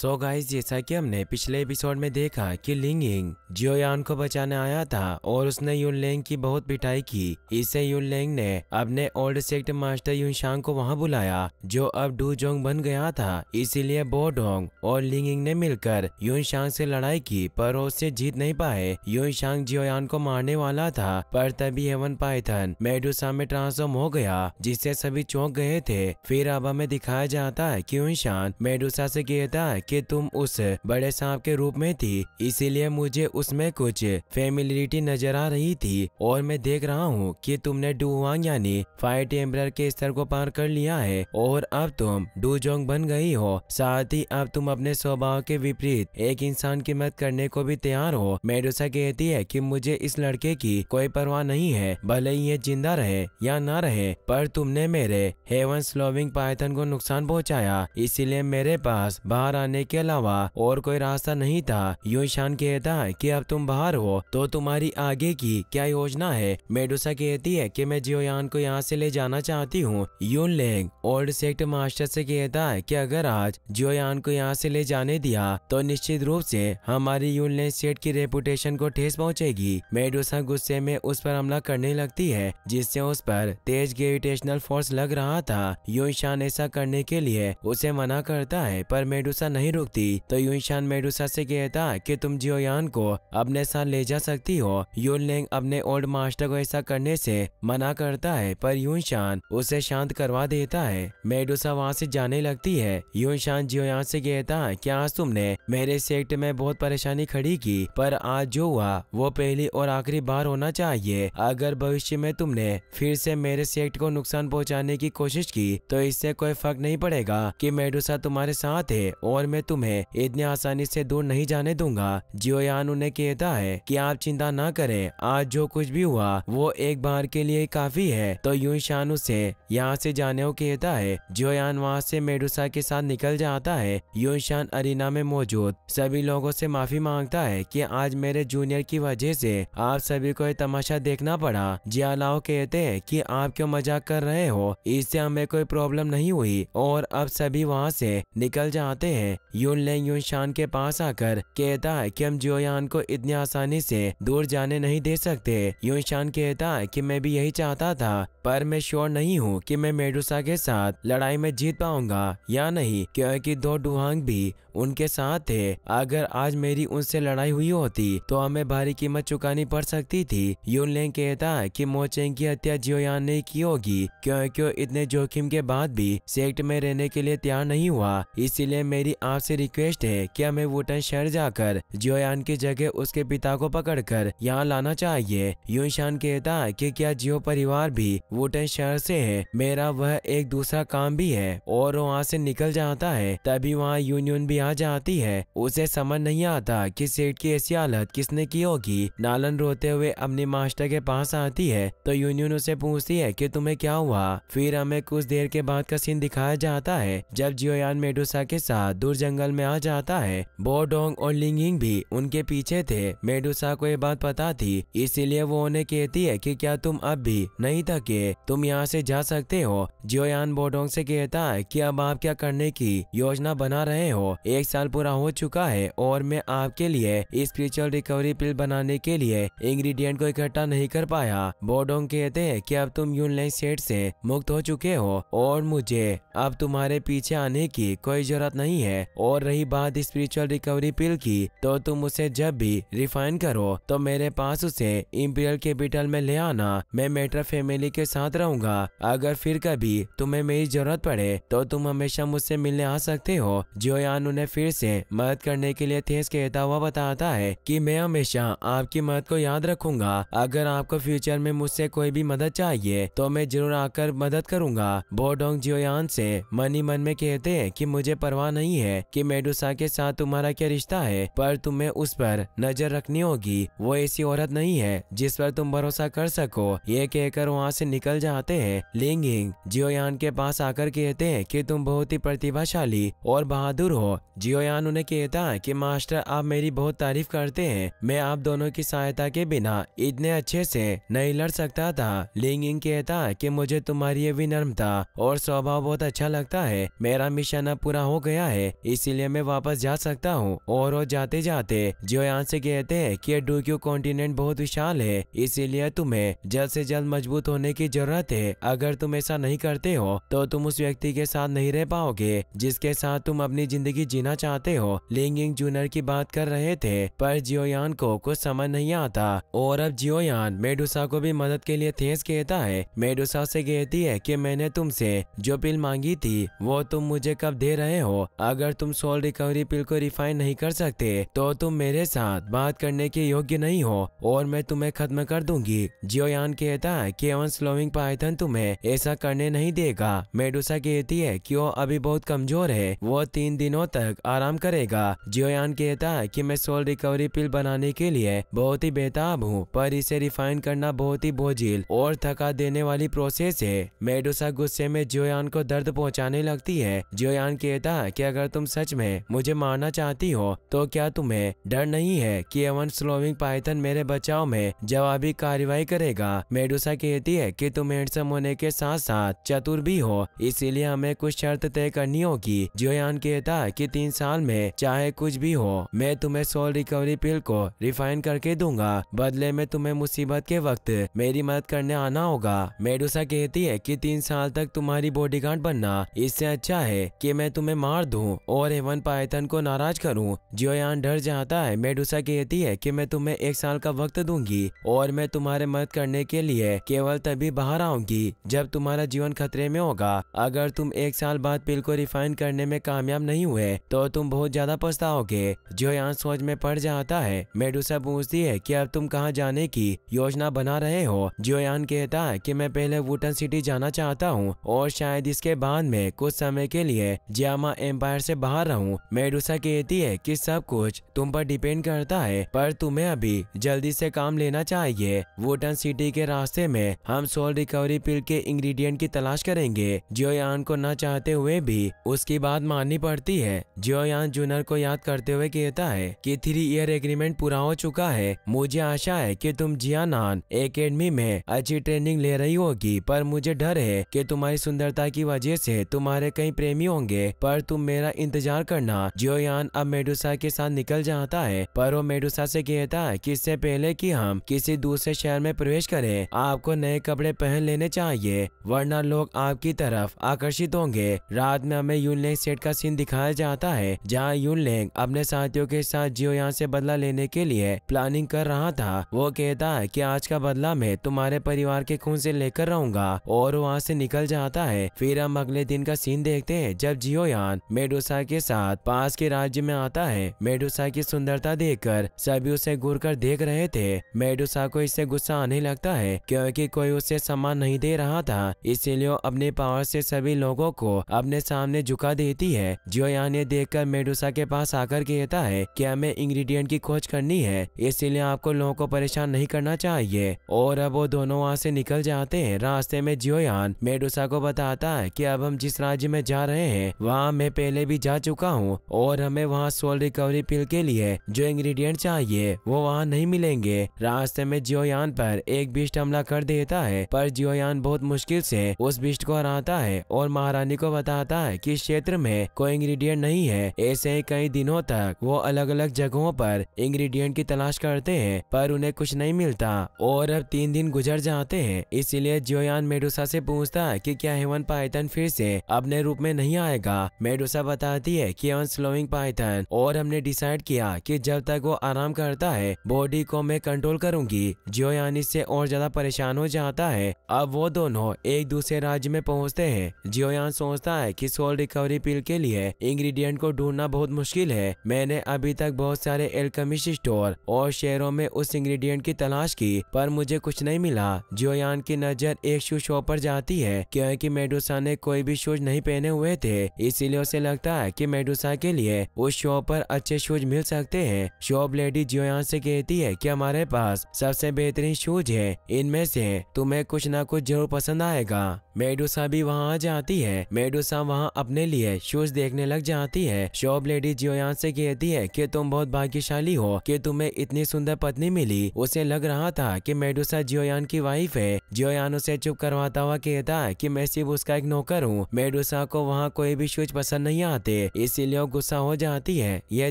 सो so guys जैसा कि हमने पिछले एपिसोड में देखा कि लिंग यिंग यान को बचाने आया था और उसने यून लेंग की बहुत पिटाई की इससे यून लेंग ने अपने ओल्ड सेक्ट मास्टर यून शांग को वहां बुलाया जो अब डू जोंग बन गया था इसीलिए बो डोंग और लिंग यिंग ने मिलकर यून शांग से लड़ाई की पर उससे जीत नहीं पाए यून शांग जियोयान को मारने वाला था पर तभी हेवन पाइथन मेडुसा में ट्रांसफॉर्म हो गया जिससे सभी चौंक गए थे फिर अब हमें दिखाया जाता है की यून शांग मेडुसा से कहता है कि तुम उस बड़े सांप के रूप में थी इसीलिए मुझे उसमें कुछ फेमिलिटी नजर आ रही थी और मैं देख रहा हूँ कि तुमने डुवांग यानी फायर टेम्पर के स्तर को पार कर लिया है और अब तुम डूजोंग बन गई हो साथ ही अब तुम अपने स्वभाव के विपरीत एक इंसान की मदद करने को भी तैयार हो मेडोसा कहती है की मुझे इस लड़के की कोई परवाह नहीं है भले ही ये जिंदा रहे या न रहे पर तुमने मेरे हेवन स्लोविंग पायथन को नुकसान पहुँचाया इसीलिए मेरे पास बाहर आने जाने के अलावा और कोई रास्ता नहीं था योशान कहता है कि अब तुम बाहर हो तो तुम्हारी आगे की क्या योजना है मेडोसा कहती है कि मैं जियोयान को यहाँ से ले जाना चाहती हूँ यून लेंग ओल्ड सेक्ट मास्टर से कहता है कि अगर आज जियोयान को यहाँ से ले जाने दिया तो निश्चित रूप से हमारी यून लेंग सेठ की रेपुटेशन को ठेस पहुँचेगी मेडोसा गुस्से में उस पर हमला करने लगती है जिससे उस पर तेज ग्रेविटेशनल फोर्स लग रहा था योशान ऐसा करने के लिए उसे मना करता है पर मेडोसा नहीं नहीं रुकती तो यूशान मेडुसा से कहता कि तुम जियोयान को अपने साथ ले जा सकती हो यूनलेंग अपने ओल्ड मास्टर को ऐसा करने से मना करता है पर यूनशान उसे शांत करवा देता है मेडुसा वहाँ से जाने लगती है यूनशान जियोयान से कहता है कि आज तुमने मेरे सेक्ट में बहुत परेशानी खड़ी की पर आज जो हुआ वो पहली और आखिरी बार होना चाहिए अगर भविष्य में तुमने फिर से मेरे सेक्ट को नुकसान पहुँचाने की कोशिश की तो इससे कोई फर्क नहीं पड़ेगा की मेडुसा तुम्हारे साथ है और मैं मैं तुम्हें इतने आसानी से दूर नहीं जाने दूंगा जियोयान उन्हें कहता है कि आप चिंता ना करें आज जो कुछ भी हुआ वो एक बार के लिए काफी है तो यूशान शान उसे यहाँ से जाने को कहता है जियोयान वहाँ से मेडुसा के साथ निकल जाता है यूशान शान में मौजूद सभी लोगों से माफी मांगता है की आज मेरे जूनियर की वजह से आप सभी को तमाशा देखना पड़ा जियालाओ कहते हैं कि आप क्यों मजाक कर रहे हो इससे हमें कोई प्रॉब्लम नहीं हुई और अब सभी वहाँ से निकल जाते हैं यून लेंग यून शान के पास आकर कहता है कि हम जोयान को इतनी आसानी से दूर जाने नहीं दे सकते यून शान कहता है कि मैं भी यही चाहता था पर मैं श्योर नहीं हूँ कि मैं मेडुसा के साथ लड़ाई में जीत पाऊंगा या नहीं क्योंकि दो डुहांग भी उनके साथ थे अगर आज मेरी उनसे लड़ाई हुई होती तो हमें भारी कीमत चुकानी पड़ सकती थी यून लेंग कहता है की मोचेंग की हत्या जियोयान ने की होगी क्योंकि इतने जोखिम के बाद भी सेक्ट में रहने के लिए तैयार नहीं हुआ इसीलिए मेरी आप आपसे रिक्वेस्ट है कि हमें वुटन शहर जाकर जियोयान की जगह उसके पिता को पकड़कर यहाँ लाना चाहिए यूशान कहता कि क्या जियो परिवार भी वुटन शहर से है मेरा वह एक दूसरा काम भी है और वहाँ से निकल जाता है तभी वहाँ यूनियन भी आ जाती है उसे समझ नहीं आता कि सेठ की ऐसी हालत किसने की होगी नालन रोते हुए अपने मास्टर के पास आती है तो यूनियन उसे पूछती है कि तुम्हें क्या हुआ फिर हमें कुछ देर के बाद का सीन दिखाया जाता है जब जियोयान मेडोसा के साथ दूर जंगल जंगल में आ जाता है बोडोंग और लिंगिंग भी उनके पीछे थे मेडुसा को ये बात पता थी इसीलिए वो उन्हें कहती है कि क्या तुम अब भी नहीं थके तुम यहाँ से जा सकते हो जियोयान बोडोंग से कहता है कि अब आप क्या करने की योजना बना रहे हो एक साल पूरा हो चुका है और मैं आपके लिए स्पिरिचुअल रिकवरी पिल बनाने के लिए इंग्रीडियंट को इकट्ठा नहीं कर पाया बोडोंग कहते हैं कि अब तुम यून सेट से मुक्त हो चुके हो और मुझे अब तुम्हारे पीछे आने की कोई जरूरत नहीं है और रही बात स्पिरिचुअल रिकवरी पिल की तो तुम उसे जब भी रिफाइन करो तो मेरे पास उसे इम्पीरियल कैपिटल में ले आना मैं मेट्रा फैमिली के साथ रहूंगा अगर फिर कभी तुम्हें मेरी जरूरत पड़े तो तुम हमेशा मुझसे मिलने आ सकते हो यान उन्हें फिर से मदद करने के लिए तेज कहता हुआ बताता है कि मैं हमेशा आपकी मदद को याद रखूंगा अगर आपको फ्यूचर में मुझसे कोई भी मदद चाहिए तो मैं जरूर आकर मदद करूंगा बोडोंग जियोयान से मनी मन में कहते हैं कि मुझे परवाह नहीं है कि मेडुसा के साथ तुम्हारा क्या रिश्ता है पर तुम्हें उस पर नजर रखनी होगी वो ऐसी औरत नहीं है जिस पर तुम भरोसा कर सको ये कहकर वहाँ से निकल जाते हैं लिंग हिंग जियोयान के पास आकर कहते हैं कि तुम बहुत ही प्रतिभाशाली और बहादुर हो जियोयान उन्हें कहता है कि मास्टर आप मेरी बहुत तारीफ करते हैं मैं आप दोनों की सहायता के बिना इतने अच्छे से नहीं लड़ सकता था लिंग हिंग कहता है की मुझे तुम्हारी ये विनम्रता और स्वभाव बहुत अच्छा लगता है मेरा मिशन अब पूरा हो गया है इसीलिए मैं वापस जा सकता हूँ और और जाते जाते जोयान से कहते हैं कि डोक्यो कॉन्टिनेंट बहुत विशाल है इसीलिए तुम्हें जल्द से जल्द मजबूत होने की जरूरत है अगर तुम ऐसा नहीं करते हो तो तुम उस व्यक्ति के साथ नहीं रह पाओगे जिसके साथ तुम अपनी जिंदगी जीना चाहते हो लिंगिंग जूनर की बात कर रहे थे पर जियोयान को कुछ समझ नहीं आता और अब जियोयान मेडुसा को भी मदद के लिए थेस कहता है मेडुसा से कहती है कि मैंने तुमसे जो पिल मांगी थी वो तुम मुझे कब दे रहे हो अगर तुम सोल रिकवरी पिल को रिफाइन नहीं कर सकते तो तुम मेरे साथ बात करने के योग्य नहीं हो और मैं तुम्हें खत्म कर दूंगी जियोयान कहता है कि एवन स्लोविंग पाइथन तुम्हें ऐसा करने नहीं देगा मेडुसा कहती है कि वो अभी बहुत कमजोर है वो तीन दिनों तक आराम करेगा जियोयान कहता है कि मैं सोल रिकवरी पिल बनाने के लिए बहुत ही बेताब हूँ पर इसे रिफाइन करना बहुत ही बोझिल और थका देने वाली प्रोसेस है मेडुसा गुस्से में जियोयान को दर्द पहुँचाने लगती है जियोयान कहता है की अगर तुम सच में मुझे मारना चाहती हो तो क्या तुम्हें डर नहीं है कि एवन स्लोविंग पाइथन मेरे बचाव में जवाबी कार्रवाई करेगा मेडुसा कहती है कि तुम हेडसम होने के साथ साथ चतुर भी हो इसीलिए हमें कुछ शर्त तय करनी होगी जोयान कहता है कि तीन साल में चाहे कुछ भी हो मैं तुम्हें सोल रिकवरी पिल को रिफाइन करके दूंगा बदले में तुम्हें मुसीबत के वक्त मेरी मदद करने आना होगा मेडुसा कहती है कि तीन साल तक तुम्हारी बॉडीगार्ड बनना इससे अच्छा है कि मैं तुम्हें मार दूं और और एवन पायतन को नाराज करूं। जियोयान डर जाता है मेडुसा कहती है कि मैं तुम्हें एक साल का वक्त दूंगी और मैं तुम्हारे मदद करने के लिए केवल तभी बाहर आऊंगी जब तुम्हारा जीवन खतरे में होगा अगर तुम एक साल बाद पिल को रिफाइन करने में कामयाब नहीं हुए तो तुम बहुत ज्यादा पछताओगे जियोयान सोच में पड़ जाता है मेडुसा पूछती है की अब तुम कहाँ जाने की योजना बना रहे हो जियोयान कहता है की मैं पहले वुटन सिटी जाना चाहता हूँ और शायद इसके बाद में कुछ समय के लिए जियामा एम्पायर ऐसी बाहर रहूँ मेडुसा कहती है कि सब कुछ तुम पर डिपेंड करता है पर तुम्हें अभी जल्दी से काम लेना चाहिए वोटन सिटी के रास्ते में हम सोल रिकवरी पिल के इंग्रेडिएंट की तलाश करेंगे जियोयान को न चाहते हुए भी उसकी बात माननी पड़ती है जियोयान जूनर को याद करते हुए कहता है की थ्री ईयर एग्रीमेंट पूरा हो चुका है मुझे आशा है की तुम जियानान एकेडमी में अच्छी ट्रेनिंग ले रही होगी पर मुझे डर है की तुम्हारी सुंदरता की वजह से तुम्हारे कई प्रेमी होंगे पर तुम मेरा इंतजार इंतजार करना यान अब मेडुसा के साथ निकल जाता है पर वो मेडुसा से कहता है कि इससे पहले कि हम किसी दूसरे शहर में प्रवेश करें आपको नए कपड़े पहन लेने चाहिए वरना लोग आपकी तरफ आकर्षित होंगे रात में हमें यूनलैंग सेट का सीन दिखाया जाता है जहाँ लेंग अपने साथियों के साथ जियोयान से बदला लेने के लिए प्लानिंग कर रहा था वो कहता है की आज का बदला मैं तुम्हारे परिवार के खून से लेकर रहूंगा और वहाँ से निकल जाता है फिर हम अगले दिन का सीन देखते हैं जब जियोयान मेडोसा के साथ पास के राज्य में आता है मेडुसा की सुंदरता देखकर सभी उसे घूर कर देख रहे थे मेडुसा को इससे गुस्सा आने लगता है क्योंकि कोई उसे सम्मान नहीं दे रहा था इसीलिए अपने पावर से सभी लोगों को अपने सामने झुका देती है जोया देख कर मेडुसा के पास आकर कहता है कि हमें इंग्रेडिएंट की खोज करनी है इसीलिए आपको लोगों को परेशान नहीं करना चाहिए और अब वो दोनों वहाँ से निकल जाते हैं रास्ते में जियोयान मेडुसा को बताता है कि अब हम जिस राज्य में जा रहे हैं वहाँ मैं पहले भी जा चुका हूँ और हमें वहाँ सोल रिकवरी पिल के लिए जो इंग्रेडिएंट चाहिए वो वहाँ नहीं मिलेंगे रास्ते में जियोयान पर एक बिस्ट हमला कर देता है पर जियोयान बहुत मुश्किल से उस बिस्ट को हराता है और महारानी को बताता है कि क्षेत्र में कोई इंग्रेडिएंट नहीं है ऐसे ही कई दिनों तक वो अलग अलग जगहों पर इंग्रेडिएंट की तलाश करते हैं पर उन्हें कुछ नहीं मिलता और अब तीन दिन गुजर जाते हैं इसीलिए जियोयान मेडुसा से पूछता है की क्या हेवन पायतन फिर से अपने रूप में नहीं आएगा मेडोसा बताती बताती है कि ऑन स्लोइंग पाइथन और हमने डिसाइड किया कि जब तक वो आराम करता है बॉडी को मैं कंट्रोल करूंगी जियो यानी से और ज्यादा परेशान हो जाता है अब वो दोनों एक दूसरे राज्य में पहुंचते हैं जियोयान सोचता है कि सोल रिकवरी पिल के लिए इंग्रेडिएंट को ढूंढना बहुत मुश्किल है मैंने अभी तक बहुत सारे एलकमिश स्टोर और शहरों में उस इंग्रेडिएंट की तलाश की पर मुझे कुछ नहीं मिला जियोयान की नजर एक शू शॉप पर जाती है क्योंकि मेडोसा ने कोई भी शूज नहीं पहने हुए थे इसीलिए उसे लगता है ताकि मेडुसा के लिए उस शॉप पर अच्छे शूज मिल सकते हैं शॉप लेडी जियोयान से कहती है कि हमारे पास सबसे बेहतरीन शूज है इनमें से तुम्हें कुछ ना कुछ जरूर पसंद आएगा मेडोसा भी वहाँ आ जाती है मेडोसा वहाँ अपने लिए शूज देखने लग जाती है शॉप लेडी जियोयान से कहती है कि तुम बहुत भाग्यशाली हो कि तुम्हें इतनी सुंदर पत्नी मिली उसे लग रहा था कि मेडूसा जियोयान की वाइफ है जियोयान उसे चुप करवाता हुआ कहता है की मैं सिर्फ उसका एक नौकर हूँ मेडोसा को वहाँ कोई भी शूज पसंद नहीं आते इसीलिए गुस्सा हो जाती है यह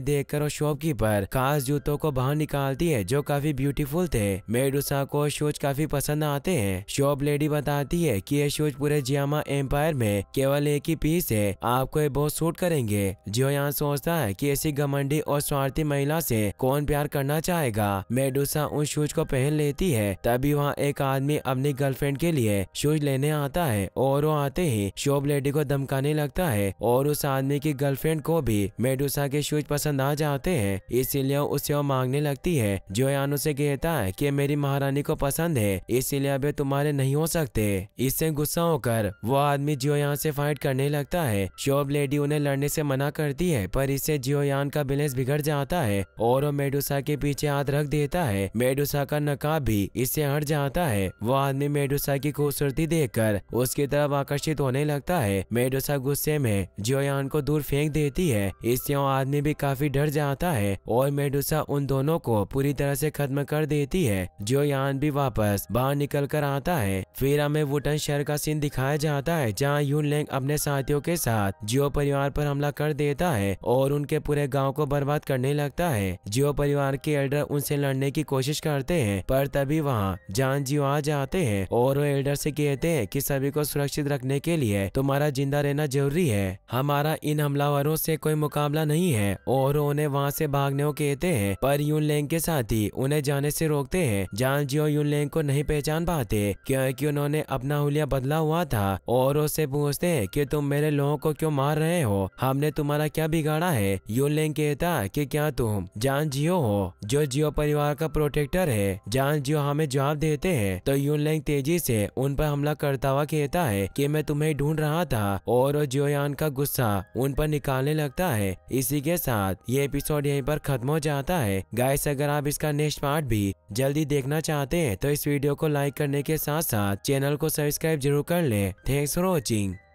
देख कर शॉपकीपर खास जूतों को बाहर निकालती है जो काफी ब्यूटीफुल थे मेडोसा को शूज काफी पसंद आते हैं शॉप लेडी बताती है की ये शूज पूरे जियामा एम्पायर में केवल एक ही पीस है आपको ये बहुत सूट करेंगे जियो यहाँ सोचता है कि ऐसी घमंडी और स्वार्थी महिला से कौन प्यार करना चाहेगा मेडूसा उन शूज को पहन लेती है तभी वहाँ एक आदमी अपनी गर्लफ्रेंड के लिए शूज लेने आता है और वो आते ही शोभ लेडी को धमकाने लगता है और उस आदमी की गर्लफ्रेंड को भी मेडूसा के शूज पसंद आ जाते हैं इसीलिए उसे वो मांगने लगती है जो यान उसे कहता है कि मेरी महारानी को पसंद है इसीलिए अब तुम्हारे नहीं हो सकते इससे गुस्सा गुस्सा होकर वो आदमी जियोयान से फाइट करने लगता है शोब लेडी उन्हें लड़ने से मना करती है पर इससे जियोयान का बिलेंस बिगड़ जाता है और वो मेडुसा के पीछे हाथ रख देता है मेडुसा का नकाब भी इससे हट जाता है वो आदमी मेडुसा की खूबसूरती कर उसकी तरफ आकर्षित होने लगता है मेडुसा गुस्से में जियोयान को दूर फेंक देती है इससे वो आदमी भी काफी डर जाता है और मेडुसा उन दोनों को पूरी तरह से खत्म कर देती है जियोयान भी वापस बाहर निकल कर आता है फिर हमें वुटन शहर का सीन दिखाया जाता है जहाँ यून लेंग अपने साथियों के साथ जियो परिवार पर हमला कर देता है और उनके पूरे गाँव को बर्बाद करने लगता है जियो परिवार के एल्डर उनसे लड़ने की कोशिश करते हैं पर तभी वहाँ जान जियो आ जाते हैं और वो एल्डर से कहते हैं कि सभी को सुरक्षित रखने के लिए तुम्हारा जिंदा रहना जरूरी है हमारा इन हमलावरों से कोई मुकाबला नहीं है और उन्हें वहाँ से भागने को कहते हैं पर यून लेंग के साथ ही उन्हें जाने से रोकते हैं जान जियो यून लेंग को नहीं पहचान पाते क्योंकि उन्होंने अपना हुलिया बदला हुआ था और उससे पूछते है कि तुम मेरे लोगों को क्यों मार रहे हो हमने तुम्हारा क्या बिगाड़ा है यूलिंग कहता कि क्या तुम जान जियो हो जो जियो परिवार का प्रोटेक्टर है जान जियो हमें जवाब देते हैं तो यूनलेंग तेजी से उन पर हमला करता हुआ कहता है कि मैं तुम्हें ढूंढ रहा था और जियोयान का गुस्सा उन पर निकालने लगता है इसी के साथ ये एपिसोड यहीं पर खत्म हो जाता है गाइस अगर आप इसका नेक्स्ट पार्ट भी जल्दी देखना चाहते हैं तो इस वीडियो को लाइक करने के साथ साथ चैनल को सब्सक्राइब जरूर 깔래 네, 대서로징